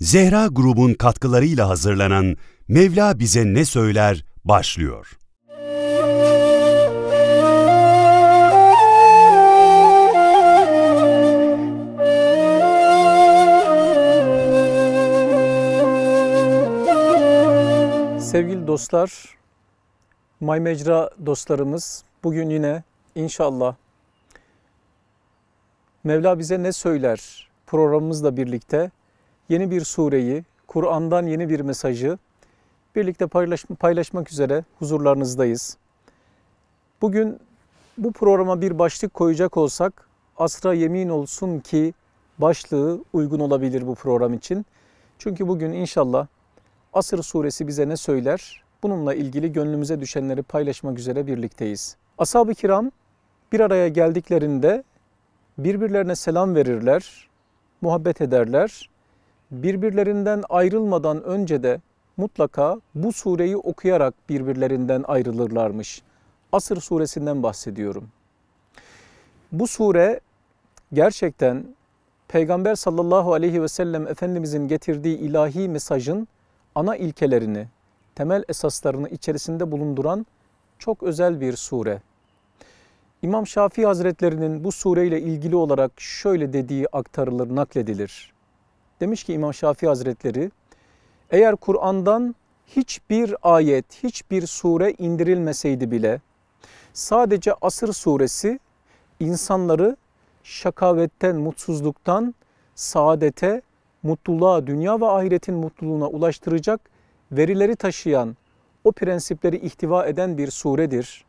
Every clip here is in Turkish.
Zehra Grubun katkılarıyla hazırlanan Mevla Bize Ne Söyler başlıyor. Sevgili dostlar, May dostlarımız bugün yine inşallah Mevla bize ne söyler programımızla birlikte yeni bir sureyi, Kur'an'dan yeni bir mesajı birlikte paylaş, paylaşmak üzere huzurlarınızdayız. Bugün bu programa bir başlık koyacak olsak asra yemin olsun ki başlığı uygun olabilir bu program için. Çünkü bugün inşallah Asır suresi bize ne söyler? Bununla ilgili gönlümüze düşenleri paylaşmak üzere birlikteyiz. Ashab-ı kiram bir araya geldiklerinde birbirlerine selam verirler, muhabbet ederler birbirlerinden ayrılmadan önce de mutlaka bu sureyi okuyarak birbirlerinden ayrılırlarmış. Asır suresinden bahsediyorum. Bu sure gerçekten Peygamber sallallahu aleyhi ve sellem Efendimizin getirdiği ilahi mesajın ana ilkelerini, temel esaslarını içerisinde bulunduran çok özel bir sure. İmam Şafii Hazretlerinin bu sureyle ilgili olarak şöyle dediği aktarılır, nakledilir. Demiş ki İmam Şafii Hazretleri eğer Kur'an'dan hiçbir ayet, hiçbir sure indirilmeseydi bile sadece Asır suresi insanları şakavetten, mutsuzluktan saadete, mutluluğa, dünya ve ahiretin mutluluğuna ulaştıracak verileri taşıyan, o prensipleri ihtiva eden bir suredir.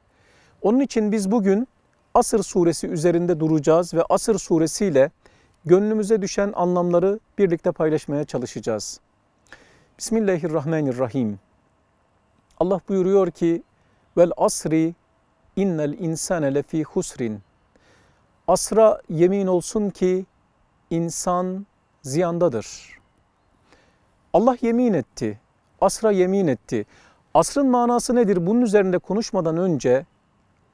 Onun için biz bugün Asır suresi üzerinde duracağız ve Asır suresiyle gönlümüze düşen anlamları birlikte paylaşmaya çalışacağız. Bismillahirrahmanirrahim. Allah buyuruyor ki vel asri innel insane lefi husrin. Asra yemin olsun ki insan ziyandadır. Allah yemin etti. Asra yemin etti. Asrın manası nedir? Bunun üzerinde konuşmadan önce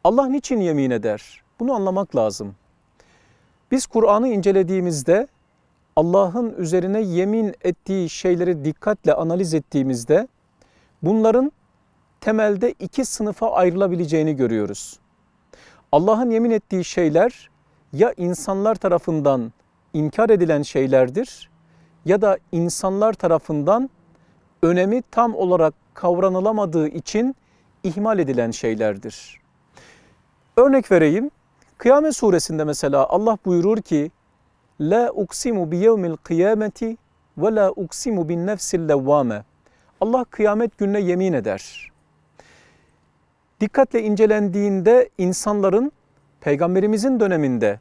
Allah niçin yemin eder? Bunu anlamak lazım. Biz Kur'an'ı incelediğimizde Allah'ın üzerine yemin ettiği şeyleri dikkatle analiz ettiğimizde bunların temelde iki sınıfa ayrılabileceğini görüyoruz. Allah'ın yemin ettiği şeyler ya insanlar tarafından inkar edilen şeylerdir ya da insanlar tarafından önemi tam olarak kavranılamadığı için ihmal edilen şeylerdir. Örnek vereyim. Kıyamet suresinde mesela Allah buyurur ki La uksimu bi yevmil kıyameti ve la uksimu bin nefsil levvame. Allah kıyamet gününe yemin eder. Dikkatle incelendiğinde insanların peygamberimizin döneminde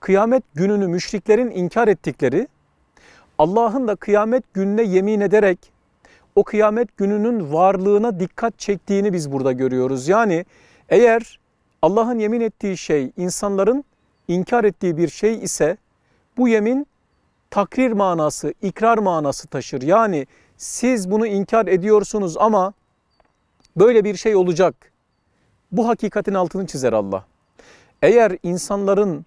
kıyamet gününü müşriklerin inkar ettikleri, Allah'ın da kıyamet gününe yemin ederek o kıyamet gününün varlığına dikkat çektiğini biz burada görüyoruz. Yani eğer Allah'ın yemin ettiği şey insanların inkar ettiği bir şey ise bu yemin takrir manası, ikrar manası taşır. Yani siz bunu inkar ediyorsunuz ama böyle bir şey olacak. Bu hakikatin altını çizer Allah. Eğer insanların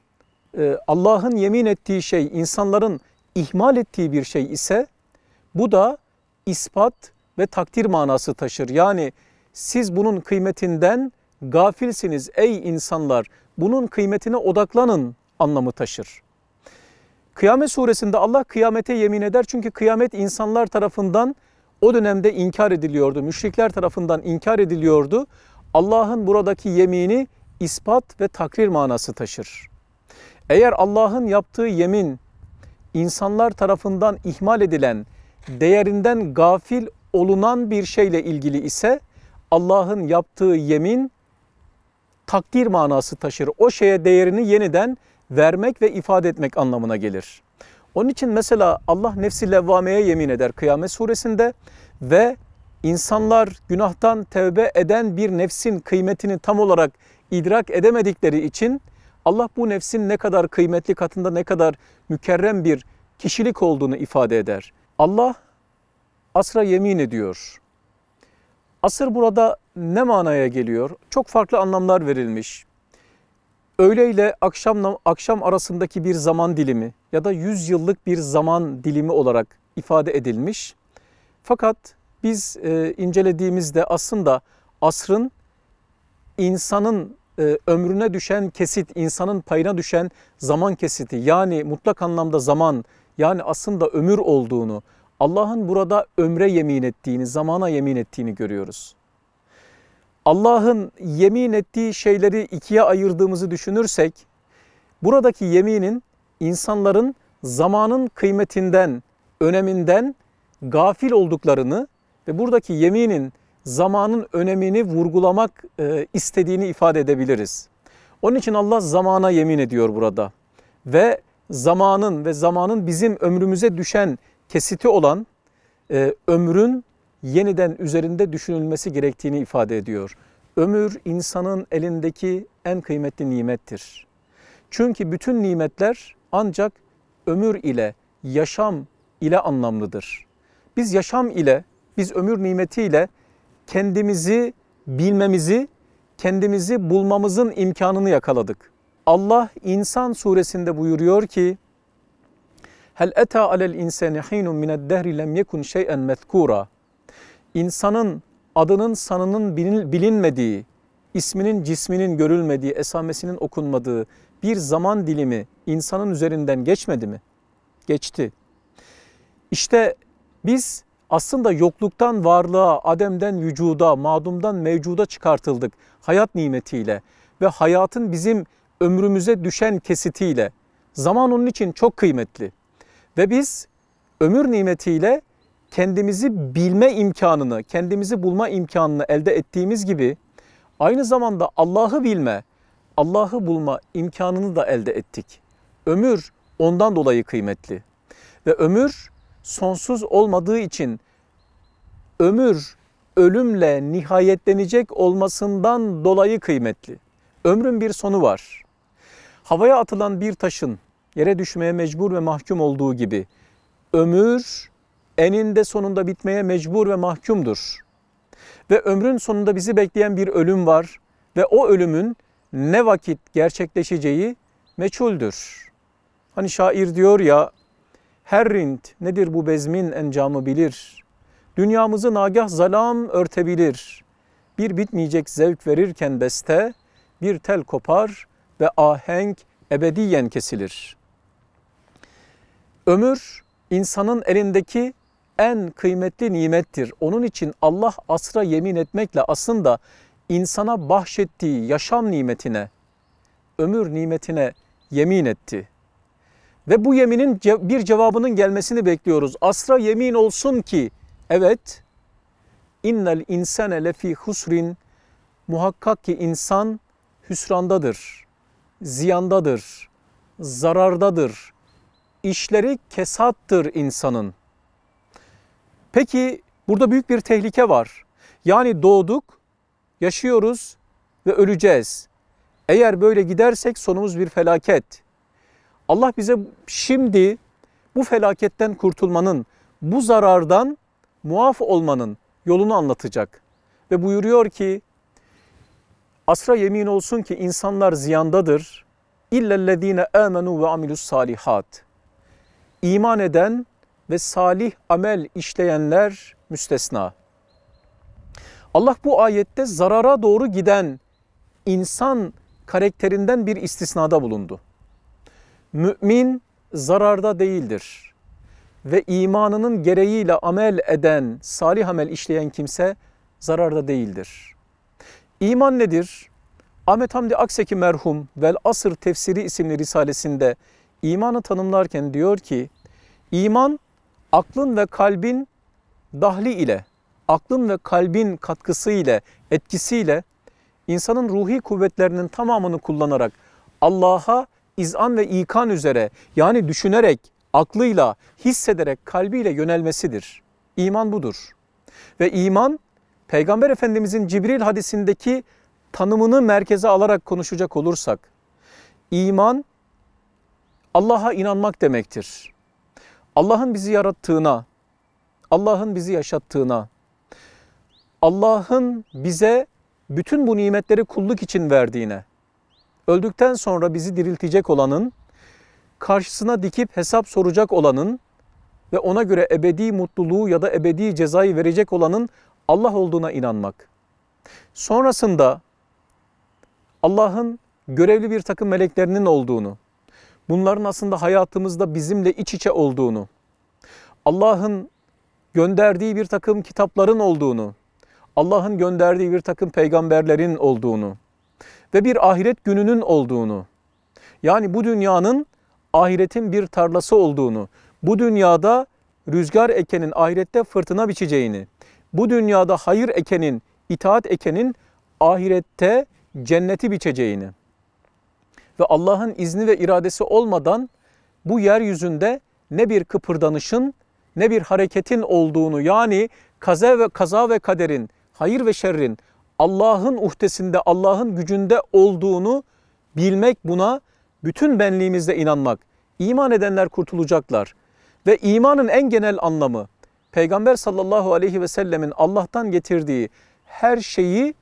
e, Allah'ın yemin ettiği şey insanların ihmal ettiği bir şey ise bu da ispat ve takdir manası taşır. Yani siz bunun kıymetinden gafilsiniz ey insanlar bunun kıymetine odaklanın anlamı taşır. Kıyamet suresinde Allah kıyamete yemin eder çünkü kıyamet insanlar tarafından o dönemde inkar ediliyordu. Müşrikler tarafından inkar ediliyordu. Allah'ın buradaki yemini ispat ve takrir manası taşır. Eğer Allah'ın yaptığı yemin insanlar tarafından ihmal edilen, değerinden gafil olunan bir şeyle ilgili ise Allah'ın yaptığı yemin takdir manası taşır. O şeye değerini yeniden vermek ve ifade etmek anlamına gelir. Onun için mesela Allah nefsi levvameye yemin eder Kıyamet suresinde ve insanlar günahtan tevbe eden bir nefsin kıymetini tam olarak idrak edemedikleri için Allah bu nefsin ne kadar kıymetli katında ne kadar mükerrem bir kişilik olduğunu ifade eder. Allah asra yemin ediyor. Asır burada ne manaya geliyor? Çok farklı anlamlar verilmiş. Öğle ile akşam, akşam arasındaki bir zaman dilimi ya da 100 yıllık bir zaman dilimi olarak ifade edilmiş. Fakat biz e, incelediğimizde aslında asrın insanın e, ömrüne düşen kesit, insanın payına düşen zaman kesiti yani mutlak anlamda zaman yani aslında ömür olduğunu, Allah'ın burada ömre yemin ettiğini, zamana yemin ettiğini görüyoruz. Allah'ın yemin ettiği şeyleri ikiye ayırdığımızı düşünürsek, buradaki yeminin insanların zamanın kıymetinden, öneminden gafil olduklarını ve buradaki yeminin zamanın önemini vurgulamak e, istediğini ifade edebiliriz. Onun için Allah zamana yemin ediyor burada ve zamanın ve zamanın bizim ömrümüze düşen kesiti olan e, ömrün yeniden üzerinde düşünülmesi gerektiğini ifade ediyor. Ömür insanın elindeki en kıymetli nimettir. Çünkü bütün nimetler ancak ömür ile, yaşam ile anlamlıdır. Biz yaşam ile, biz ömür nimetiyle kendimizi bilmemizi, kendimizi bulmamızın imkanını yakaladık. Allah İnsan suresinde buyuruyor ki, Hel eta alel insani hinun mined dehri lem yekun şey'en mezkura insanın adının sanının bilinmediği, isminin cisminin görülmediği, esamesinin okunmadığı bir zaman dilimi insanın üzerinden geçmedi mi? Geçti. İşte biz aslında yokluktan varlığa, ademden vücuda, madumdan mevcuda çıkartıldık hayat nimetiyle ve hayatın bizim ömrümüze düşen kesitiyle. Zaman onun için çok kıymetli ve biz ömür nimetiyle kendimizi bilme imkanını, kendimizi bulma imkanını elde ettiğimiz gibi aynı zamanda Allah'ı bilme, Allah'ı bulma imkanını da elde ettik. Ömür ondan dolayı kıymetli. Ve ömür sonsuz olmadığı için ömür ölümle nihayetlenecek olmasından dolayı kıymetli. Ömrün bir sonu var. Havaya atılan bir taşın yere düşmeye mecbur ve mahkum olduğu gibi ömür eninde sonunda bitmeye mecbur ve mahkumdur. Ve ömrün sonunda bizi bekleyen bir ölüm var ve o ölümün ne vakit gerçekleşeceği meçhuldür. Hani şair diyor ya, her rint nedir bu bezmin encamı bilir. Dünyamızı nagah zalam örtebilir. Bir bitmeyecek zevk verirken beste, bir tel kopar ve ahenk ebediyen kesilir. Ömür insanın elindeki en kıymetli nimettir. Onun için Allah asra yemin etmekle aslında insana bahşettiği yaşam nimetine, ömür nimetine yemin etti. Ve bu yeminin bir cevabının gelmesini bekliyoruz. Asra yemin olsun ki evet innel insane lefi husrin muhakkak ki insan hüsrandadır, ziyandadır, zarardadır. İşleri kesattır insanın.'' Peki burada büyük bir tehlike var. Yani doğduk, yaşıyoruz ve öleceğiz. Eğer böyle gidersek sonumuz bir felaket. Allah bize şimdi bu felaketten kurtulmanın, bu zarardan muaf olmanın yolunu anlatacak. Ve buyuruyor ki, asra yemin olsun ki insanlar ziyandadır. İllellezine amenu ve amilus salihat. İman eden ve salih amel işleyenler müstesna. Allah bu ayette zarara doğru giden insan karakterinden bir istisnada bulundu. Mümin zararda değildir ve imanının gereğiyle amel eden, salih amel işleyen kimse zararda değildir. İman nedir? Ahmet Hamdi Akseki merhum Vel Asır Tefsiri isimli risalesinde imanı tanımlarken diyor ki, iman aklın ve kalbin dahli ile, aklın ve kalbin katkısı ile, etkisiyle insanın ruhi kuvvetlerinin tamamını kullanarak Allah'a izan ve ikan üzere yani düşünerek, aklıyla, hissederek, kalbiyle yönelmesidir. İman budur. Ve iman Peygamber Efendimizin Cibril hadisindeki tanımını merkeze alarak konuşacak olursak, iman Allah'a inanmak demektir. Allah'ın bizi yarattığına, Allah'ın bizi yaşattığına, Allah'ın bize bütün bu nimetleri kulluk için verdiğine, öldükten sonra bizi diriltecek olanın, karşısına dikip hesap soracak olanın ve ona göre ebedi mutluluğu ya da ebedi cezayı verecek olanın Allah olduğuna inanmak. Sonrasında Allah'ın görevli bir takım meleklerinin olduğunu, bunların aslında hayatımızda bizimle iç içe olduğunu, Allah'ın gönderdiği bir takım kitapların olduğunu, Allah'ın gönderdiği bir takım peygamberlerin olduğunu ve bir ahiret gününün olduğunu, yani bu dünyanın ahiretin bir tarlası olduğunu, bu dünyada rüzgar ekenin ahirette fırtına biçeceğini, bu dünyada hayır ekenin, itaat ekenin ahirette cenneti biçeceğini.'' ve Allah'ın izni ve iradesi olmadan bu yeryüzünde ne bir kıpırdanışın ne bir hareketin olduğunu yani kaza ve kaza ve kaderin, hayır ve şerrin Allah'ın uhdesinde, Allah'ın gücünde olduğunu bilmek buna bütün benliğimizle inanmak. iman edenler kurtulacaklar. Ve imanın en genel anlamı Peygamber sallallahu aleyhi ve sellemin Allah'tan getirdiği her şeyi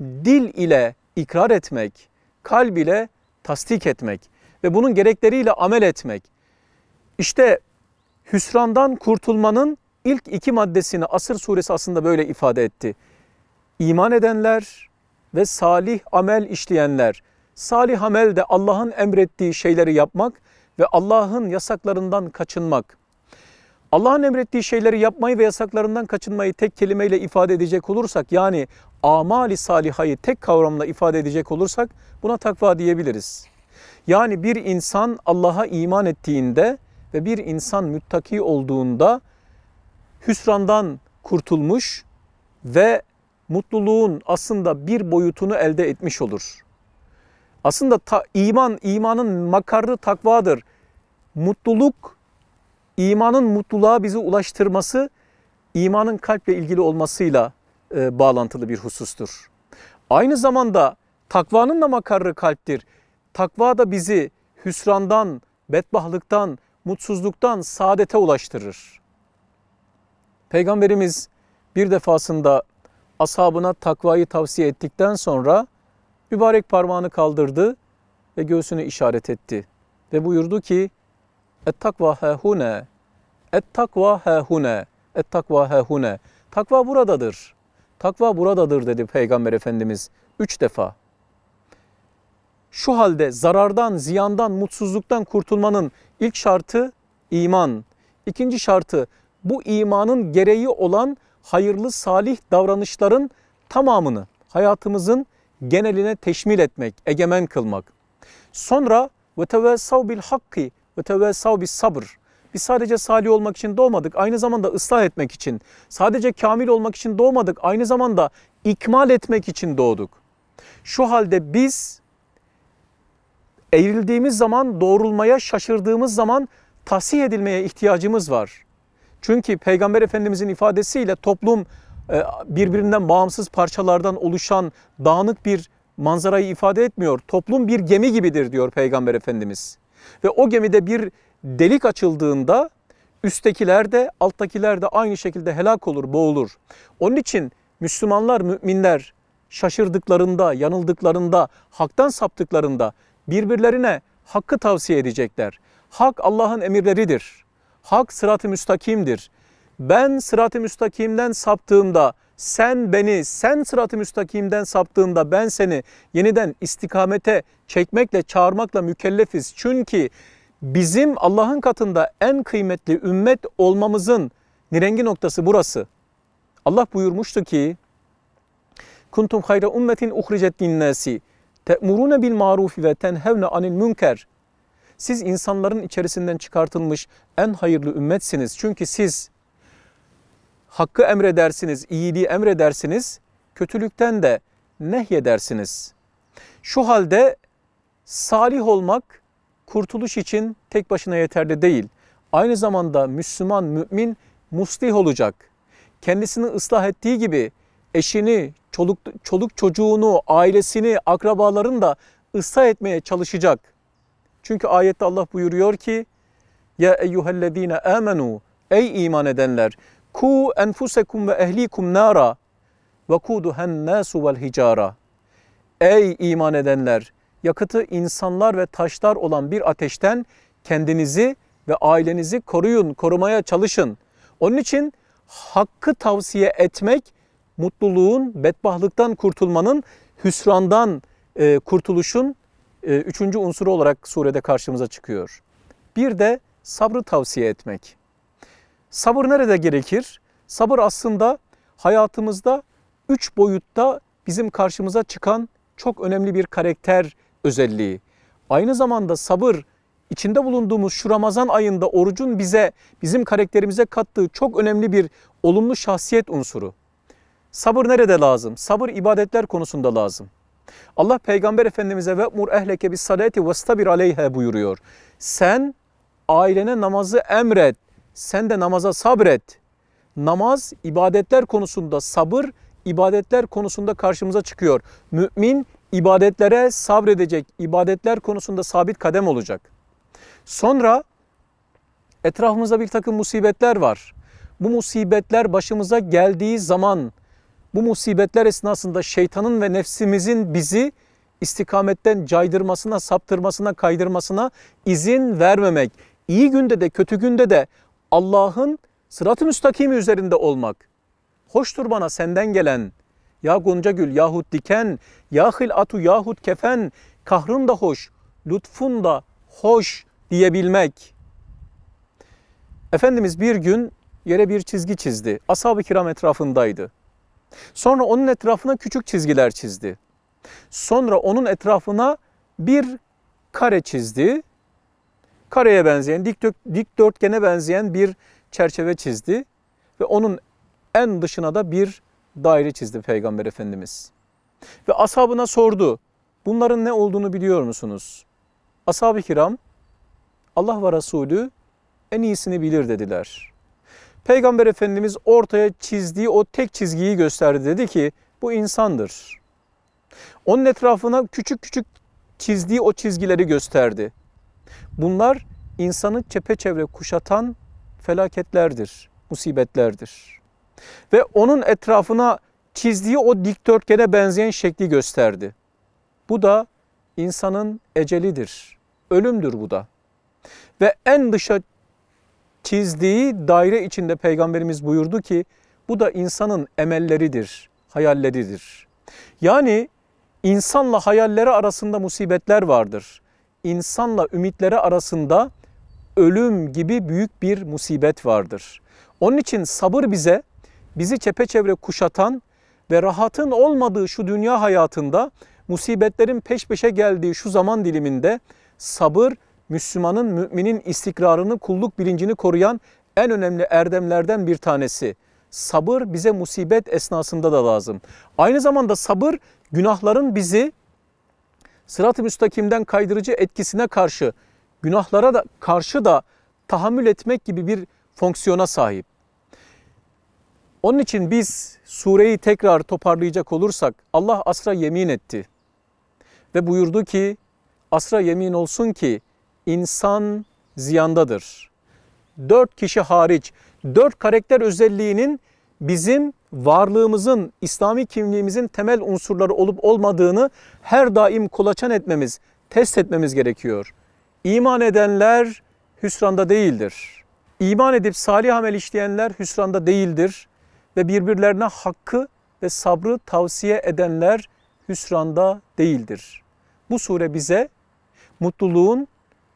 dil ile ikrar etmek, kalb ile tasdik etmek ve bunun gerekleriyle amel etmek. İşte hüsrandan kurtulmanın ilk iki maddesini Asır suresi aslında böyle ifade etti. İman edenler ve salih amel işleyenler. Salih amel de Allah'ın emrettiği şeyleri yapmak ve Allah'ın yasaklarından kaçınmak. Allah'ın emrettiği şeyleri yapmayı ve yasaklarından kaçınmayı tek kelimeyle ifade edecek olursak yani amali salihayı tek kavramla ifade edecek olursak buna takva diyebiliriz. Yani bir insan Allah'a iman ettiğinde ve bir insan müttaki olduğunda hüsrandan kurtulmuş ve mutluluğun aslında bir boyutunu elde etmiş olur. Aslında ta, iman imanın makarı takvadır. Mutluluk imanın mutluluğa bizi ulaştırması imanın kalple ilgili olmasıyla e, bağlantılı bir husustur. Aynı zamanda takvanın da makarrı kalptir. Takva da bizi hüsrandan, bedbahlıktan, mutsuzluktan saadete ulaştırır. Peygamberimiz bir defasında ashabına takvayı tavsiye ettikten sonra mübarek parmağını kaldırdı ve göğsünü işaret etti ve buyurdu ki Et-takva hehune, Et-takva hehune, Et-takva hehune. Takva buradadır. Takva buradadır dedi Peygamber Efendimiz üç defa. Şu halde zarardan, ziyandan, mutsuzluktan kurtulmanın ilk şartı iman. İkinci şartı bu imanın gereği olan hayırlı salih davranışların tamamını hayatımızın geneline teşmil etmek, egemen kılmak. Sonra ve tevessav bil hakki ve tevessav bir sabır. Biz sadece salih olmak için doğmadık. Aynı zamanda ıslah etmek için. Sadece kamil olmak için doğmadık. Aynı zamanda ikmal etmek için doğduk. Şu halde biz eğrildiğimiz zaman, doğrulmaya şaşırdığımız zaman tahsih edilmeye ihtiyacımız var. Çünkü Peygamber Efendimizin ifadesiyle toplum e, birbirinden bağımsız parçalardan oluşan dağınık bir manzarayı ifade etmiyor. Toplum bir gemi gibidir diyor Peygamber Efendimiz. Ve o gemide bir delik açıldığında üsttekiler de alttakiler de aynı şekilde helak olur, boğulur. Onun için Müslümanlar, müminler şaşırdıklarında, yanıldıklarında, haktan saptıklarında birbirlerine hakkı tavsiye edecekler. Hak Allah'ın emirleridir. Hak sırat-ı müstakimdir. Ben sırat-ı müstakimden saptığımda sen beni, sen sırat-ı müstakimden saptığında ben seni yeniden istikamete çekmekle, çağırmakla mükellefiz. Çünkü bizim Allah'ın katında en kıymetli ümmet olmamızın nirengi noktası burası. Allah buyurmuştu ki, Kuntum hayra ummetin uhricet linnâsi te'murûne bil marufi ve tenhevne anil münker. Siz insanların içerisinden çıkartılmış en hayırlı ümmetsiniz. Çünkü siz hakkı emredersiniz, iyiliği emredersiniz, kötülükten de nehyedersiniz. Şu halde salih olmak kurtuluş için tek başına yeterli değil. Aynı zamanda Müslüman, mümin muslih olacak. Kendisini ıslah ettiği gibi eşini, çoluk, çoluk çocuğunu, ailesini, akrabalarını da ıslah etmeye çalışacak. Çünkü ayette Allah buyuruyor ki ya eyyühellezine amenu ey iman edenler Ku enfusekum ve ehlikum nara ve kuduhen nasu vel hicara. Ey iman edenler! Yakıtı insanlar ve taşlar olan bir ateşten kendinizi ve ailenizi koruyun, korumaya çalışın. Onun için hakkı tavsiye etmek mutluluğun, bedbahtlıktan kurtulmanın, hüsrandan e, kurtuluşun e, üçüncü unsuru olarak surede karşımıza çıkıyor. Bir de sabrı tavsiye etmek. Sabır nerede gerekir? Sabır aslında hayatımızda üç boyutta bizim karşımıza çıkan çok önemli bir karakter özelliği. Aynı zamanda sabır içinde bulunduğumuz şu Ramazan ayında orucun bize, bizim karakterimize kattığı çok önemli bir olumlu şahsiyet unsuru. Sabır nerede lazım? Sabır ibadetler konusunda lazım. Allah Peygamber Efendimiz'e ve mur ehleke bis salati vestabir aleyha buyuruyor. Sen ailene namazı emret sen de namaza sabret. Namaz ibadetler konusunda sabır, ibadetler konusunda karşımıza çıkıyor. Mümin ibadetlere sabredecek, ibadetler konusunda sabit kadem olacak. Sonra etrafımızda bir takım musibetler var. Bu musibetler başımıza geldiği zaman bu musibetler esnasında şeytanın ve nefsimizin bizi istikametten caydırmasına, saptırmasına, kaydırmasına izin vermemek. İyi günde de kötü günde de Allah'ın sırat-ı müstakimi üzerinde olmak. Hoştur bana senden gelen ya gonca gül yahut diken, ya hilatu yahut kefen, kahrın da hoş, lütfun da hoş diyebilmek. Efendimiz bir gün yere bir çizgi çizdi. Ashab-ı kiram etrafındaydı. Sonra onun etrafına küçük çizgiler çizdi. Sonra onun etrafına bir kare çizdi kareye benzeyen, dikdört, dikdörtgene benzeyen bir çerçeve çizdi ve onun en dışına da bir daire çizdi Peygamber Efendimiz. Ve ashabına sordu, bunların ne olduğunu biliyor musunuz? Ashab-ı kiram, Allah ve Resulü en iyisini bilir dediler. Peygamber Efendimiz ortaya çizdiği o tek çizgiyi gösterdi. Dedi ki bu insandır. Onun etrafına küçük küçük çizdiği o çizgileri gösterdi. Bunlar insanı çepeçevre kuşatan felaketlerdir, musibetlerdir. Ve onun etrafına çizdiği o dikdörtgene benzeyen şekli gösterdi. Bu da insanın ecelidir, ölümdür bu da. Ve en dışa çizdiği daire içinde Peygamberimiz buyurdu ki bu da insanın emelleridir, hayalleridir. Yani insanla hayalleri arasında musibetler vardır insanla ümitleri arasında ölüm gibi büyük bir musibet vardır. Onun için sabır bize bizi çepeçevre kuşatan ve rahatın olmadığı şu dünya hayatında musibetlerin peş peşe geldiği şu zaman diliminde sabır Müslümanın, müminin istikrarını, kulluk bilincini koruyan en önemli erdemlerden bir tanesi. Sabır bize musibet esnasında da lazım. Aynı zamanda sabır günahların bizi sırat-ı müstakimden kaydırıcı etkisine karşı günahlara da karşı da tahammül etmek gibi bir fonksiyona sahip. Onun için biz sureyi tekrar toparlayacak olursak Allah asra yemin etti ve buyurdu ki asra yemin olsun ki insan ziyandadır. Dört kişi hariç dört karakter özelliğinin bizim varlığımızın, İslami kimliğimizin temel unsurları olup olmadığını her daim kolaçan etmemiz, test etmemiz gerekiyor. İman edenler hüsranda değildir. İman edip salih amel işleyenler hüsranda değildir ve birbirlerine hakkı ve sabrı tavsiye edenler hüsranda değildir. Bu sure bize mutluluğun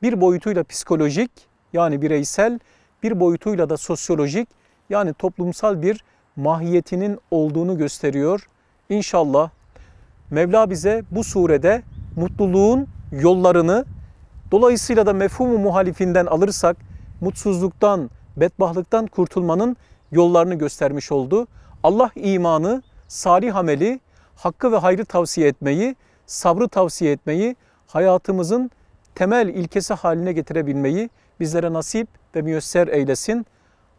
bir boyutuyla psikolojik yani bireysel, bir boyutuyla da sosyolojik yani toplumsal bir mahiyetinin olduğunu gösteriyor. İnşallah Mevla bize bu surede mutluluğun yollarını dolayısıyla da mefhumu muhalifinden alırsak mutsuzluktan, bedbahtlıktan kurtulmanın yollarını göstermiş oldu. Allah imanı, salih ameli, hakkı ve hayrı tavsiye etmeyi, sabrı tavsiye etmeyi, hayatımızın temel ilkesi haline getirebilmeyi bizlere nasip ve müyesser eylesin.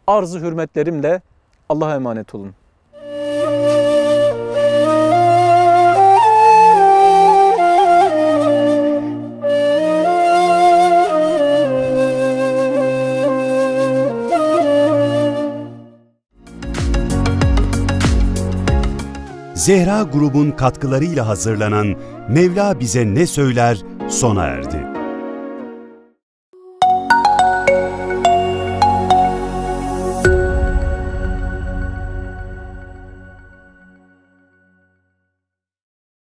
Arzı hürmetlerimle Allah'a emanet olun. Zehra grubun katkılarıyla hazırlanan Mevla bize ne söyler sona erdi.